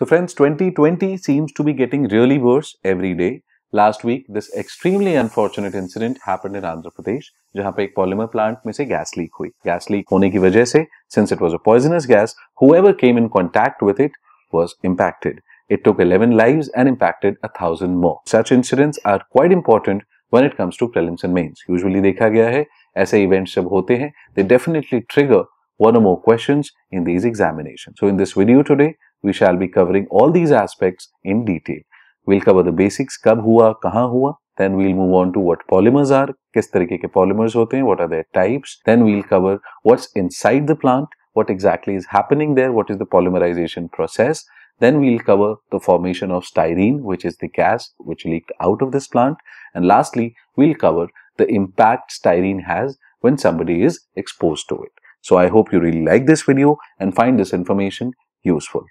So friends, 2020 seems to be getting really worse every day. Last week, this extremely unfortunate incident happened in Andhra Pradesh, where a polymer plant plant में gas leak. हुई gas leak होने की वजह से since it was a poisonous gas whoever came in contact with It took 11 lives and impacted a thousand more. Such incidents are quite important when it comes to prelims and mains. Usually देखा गया है ऐसे events जब होते हैं they definitely trigger one or more questions in these examinations. So in this video today, we shall be covering all these aspects in detail. We'll cover the basics, कब हुआ, कहाँ हुआ, then we'll move on to what polymers are, किस तरीके के polymers होते what are their types, then we'll cover what's inside the plant, what exactly is happening there, what is the polymerization process, then we'll cover the formation of styrene, which is the gas which leaked out of this plant. And lastly, we'll cover the impact styrene has when somebody is exposed to it. So I hope you really like this video and find this information useful.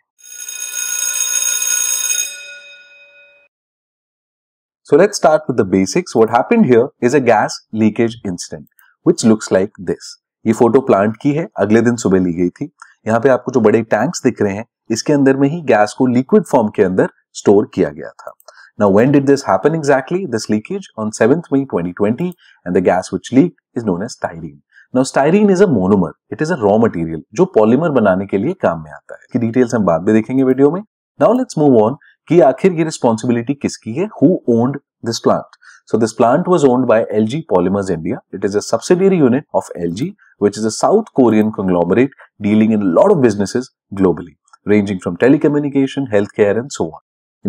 So let's start with the basics. What happened here is a gas leakage incident, which looks like this. ये photo plant की है अगले दिन सुबह ली गई थी यहाँ पे आपको जो बड़े टैंक्स दिख रहे हैं इसके अंदर में ही गैस को लिक्विड फॉर्म के अंदर स्टोर किया गया था Now, when did this happen exactly? This leakage on 7th May 2020 and the gas which leaked is known as styrene. Now, styrene is a monomer. It is a raw material जो polymer बनाने के लिए काम में आता है की details हम बाद में देखेंगे वीडियो में Now let's move on कि आखिर ये रिस्पॉन्सिबिलिटी किसकी है who owned this plant So this plant was owned by LG Polymers India. It is a subsidiary unit of LG, which is a South Korean conglomerate dealing in a lot of businesses globally, ranging from telecommunication, healthcare, and so on.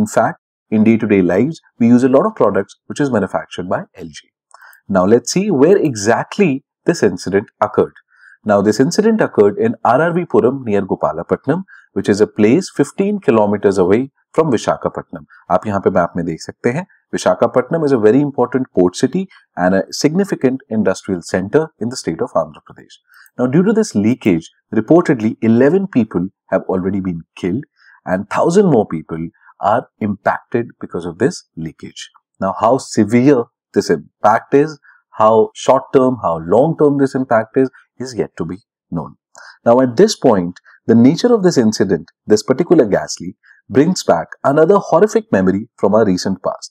In fact, in day-to-day lives, we use a lot of products which is manufactured by LG. Now let's see where exactly this incident occurred. Now this incident occurred in RRV Puram near Gopalapatnam, which is a place 15 kilometers away from Vishakhapatnam. आप यहाँ पे map में देख सकते is a very important port city and a significant industrial center in the state of Andhra Pradesh. Now, due to this leakage, reportedly 11 people have already been killed and 1,000 more people are impacted because of this leakage. Now, how severe this impact is, how short term, how long term this impact is, is yet to be known. Now, at this point, the nature of this incident, this particular gas leak, brings back another horrific memory from our recent past.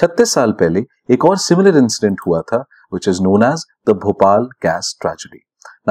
36 साल पहले एक और similar incident हुआ था which is known as the Bhopal gas tragedy.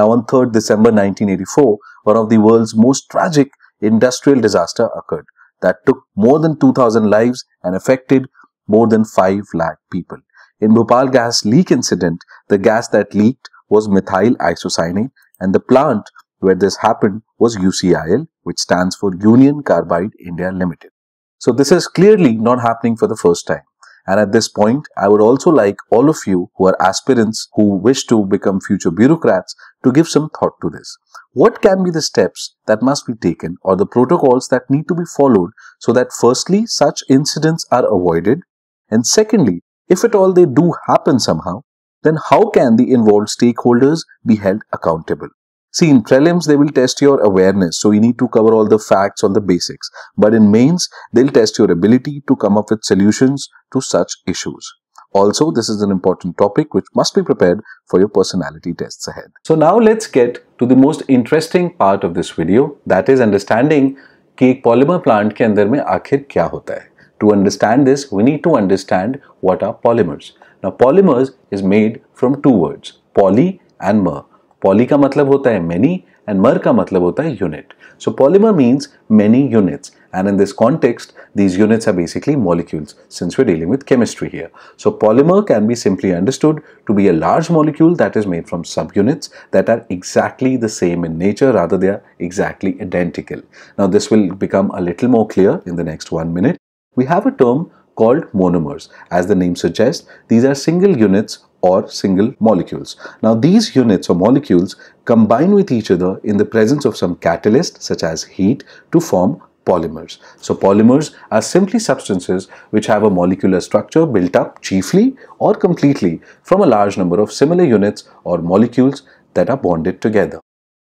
Now on 3rd December 1984, one of the world's most tragic industrial disaster occurred that took more than 2000 lives and affected more than 5 lakh people. In Bhopal gas leak incident, the gas that leaked was methyl isocyanate and the plant where this happened was UCIL, which stands for Union Carbide India Limited. So this is clearly not happening for the first time. And at this point, I would also like all of you who are aspirants who wish to become future bureaucrats to give some thought to this. What can be the steps that must be taken or the protocols that need to be followed so that firstly, such incidents are avoided and secondly, if at all they do happen somehow, then how can the involved stakeholders be held accountable? See, in prelims, they will test your awareness. So you need to cover all the facts, all the basics. But in mains, they'll test your ability to come up with solutions to such issues. Also, this is an important topic which must be prepared for your personality tests ahead. So now let's get to the most interesting part of this video, that is understanding कि polymer plant ke andar mein में kya hota hai. To understand this, we need to understand what are polymers. Now polymers is made from two words, poly and mer. Poly का मतलब होता है many and mer का मतलब होता है unit. So polymer means many units. and in this context these units are basically molecules since we're dealing with chemistry here so polymer can be simply understood to be a large molecule that is made from subunits that are exactly the same in nature rather they are exactly identical now this will become a little more clear in the next one minute we have a term called monomers as the name suggests these are single units or single molecules. Now these units or molecules combine with each other in the presence of some catalyst such as heat to form polymers. So polymers are simply substances which have a molecular structure built up chiefly or completely from a large number of similar units or molecules that are bonded together.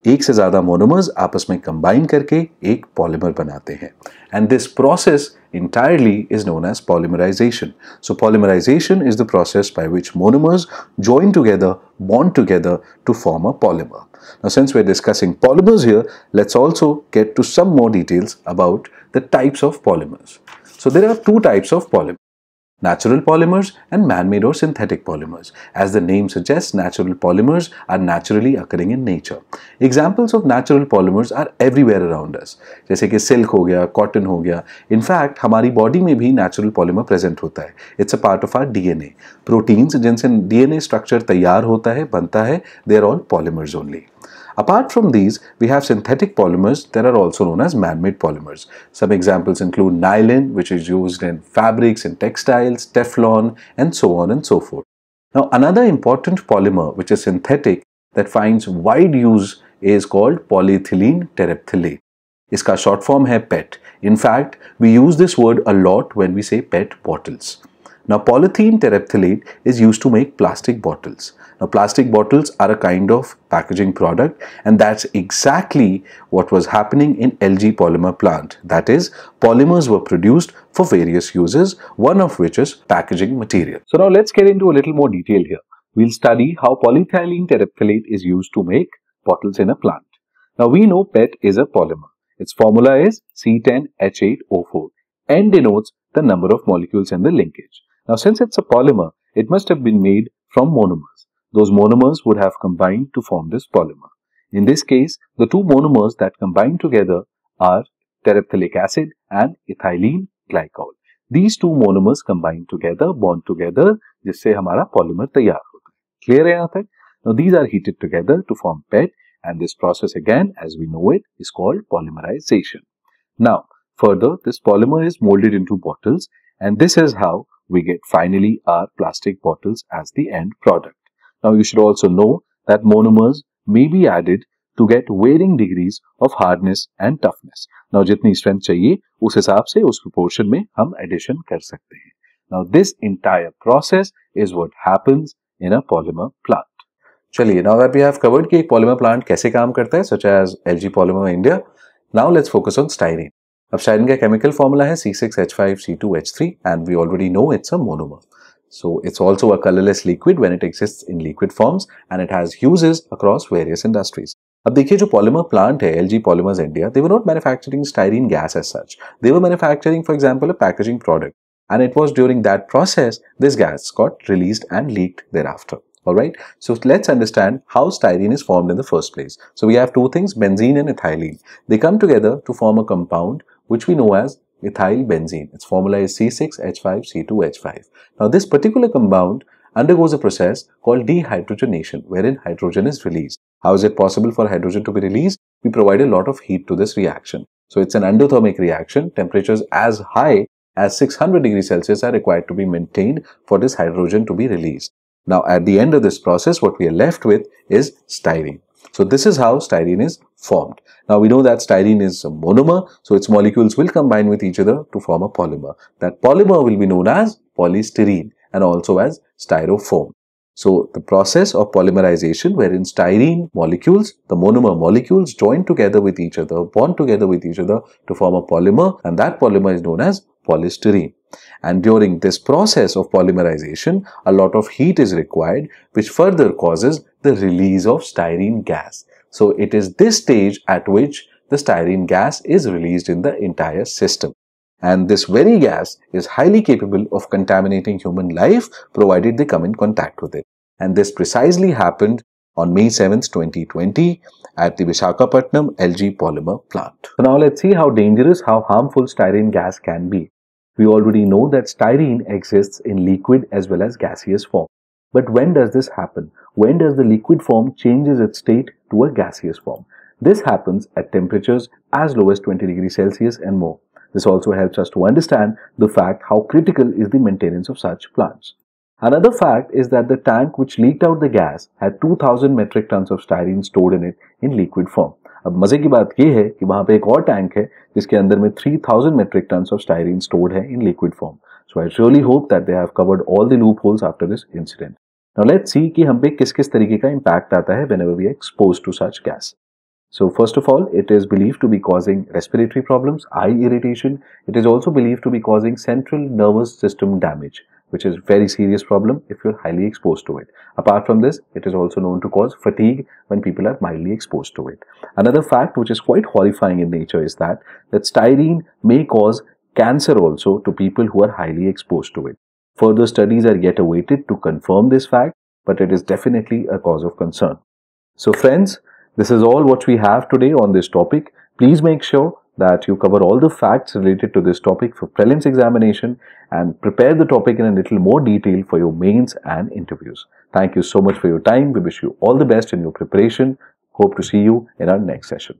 एक से ज़्यादा monomers आपस में combine करके एक polymer बनाते हैं and this process entirely is known as polymerization. So polymerization is the process by which monomers join together, bond together to form a polymer. Now since we're discussing polymers here, let's also get to some more details about the types of polymers. So there are two types of polymers. natural polymers and man-made or synthetic polymers. As the name suggests, natural polymers are naturally occurring in nature. Examples of natural polymers are everywhere around us. jaise ki silk ho gaya cotton ho gaya In fact, hamari body mein bhi natural polymer present hota hai It's a part of our DNA. Proteins jinse DNA structure taiyar hota hai banta hai they are all polymers only. Apart from these, we have synthetic polymers that are also known as man-made polymers. Some examples include nylon, which is used in fabrics and textiles, Teflon, and so on and so forth. Now, another important polymer, which is synthetic, that finds wide use is called polyethylene terephthalate. short form form PET. In fact, we use this word a lot when we say PET bottles. Now polythene terephthalate is used to make plastic bottles. Now plastic bottles are a kind of packaging product and that's exactly what was happening in LG polymer plant. That is polymers were produced for various uses, one of which is packaging material. So now let's get into a little more detail here. We'll study how polyethylene terephthalate is used to make bottles in a plant. Now we know PET is a polymer. Its formula is C10H8O4. N denotes the number of molecules in the linkage. Now, since it's a polymer, it must have been made from monomers. Those monomers would have combined to form this polymer. In this case, the two monomers that combine together are terephthalic acid and ethylene glycol. These two monomers combine together, bond together, जिससे हमारा polymer तैयार होता Clear है Now these are heated together to form PET and this process again as we know it is called polymerization. Now further this polymer is molded into bottles and this is how we get finally our plastic bottles as the end product. Now you should also know that monomers may be added to get varying degrees of hardness and toughness. Now जितनी strength chahiye, us हिसाब se us proportion mein hum addition kar sakte hain. Now this entire process is what happens in a polymer plant. Chaliye, now that we have covered ki ek polymer plant kaise kaam karta hai, such as LG Polymer India. Now let's focus on styrene. Abscitin का chemical formula c 6 h 5 C6H5C2H3 and we already know it's a monomer. So it's also a colorless liquid when it exists in liquid forms and it has uses across various industries. अब देखिए जो polymer plant है L G polymers India they were not manufacturing styrene gas as such they were manufacturing for example a and it was during that process this gas got released and leaked thereafter alright. So let's understand how styrene is formed in the first place. So we have two things, benzene and ethylene. They come together to form a compound which we know as ethyl benzene. Its formula is C6H5C2H5. Now, this particular compound undergoes a process called dehydrogenation, wherein hydrogen is released. How is it possible for hydrogen to be released? We provide a lot of heat to this reaction. So, it's an endothermic reaction. Temperatures as high as 600 degrees Celsius are required to be maintained for this hydrogen to be released. Now, at the end of this process, what we are left with is styrene. So this is how styrene is formed. Now we know that styrene is a monomer, so its molecules will combine with each other to form a polymer. That polymer will be known as polystyrene and also as styrofoam. So the process of polymerization wherein styrene molecules, the monomer molecules join together with each other, bond together with each other to form a polymer and that polymer is known as polystyrene. And during this process of polymerization, a lot of heat is required, which further causes the release of styrene gas. So it is this stage at which the styrene gas is released in the entire system. And this very gas is highly capable of contaminating human life provided they come in contact with it. And this precisely happened on May 7, 2020 at the Vishakhapatnam LG polymer plant. now let's see how dangerous, how harmful styrene gas can be. We already know that styrene exists in liquid as well as gaseous form. But when does this happen? When does the liquid form changes its state to a gaseous form? This happens at temperatures as low as 20 degrees Celsius and more. This also helps us to understand the fact how critical is the maintenance of such plants. Another fact is that the tank which leaked out the gas had 2000 metric tons of styrene stored in it in liquid form. अब मजे की बात यह कि वहां पे एक और टैंक है जिसके अंदर में 3000 metric ton of styrene stored है in liquid form so I really hope that they have covered all the loopholes after this incident now let's see कि हम पे किस किस तरीके का we आता है to such we expose to such gas So first of all, it is believed to be causing respiratory problems, eye irritation. It is also believed to be causing central nervous system damage which is very serious problem if you're highly exposed to it. Apart from this, it is also known to cause fatigue when people are mildly exposed to it. Another fact which is quite horrifying in nature is that, that styrene may cause cancer also to people who are highly exposed to it. Further studies are yet awaited to confirm this fact, but it is definitely a cause of concern. So friends, this is all what we have today on this topic. Please make sure that you cover all the facts related to this topic for prelims examination and prepare the topic in a little more detail for your mains and interviews. Thank you so much for your time. We wish you all the best in your preparation. Hope to see you in our next session.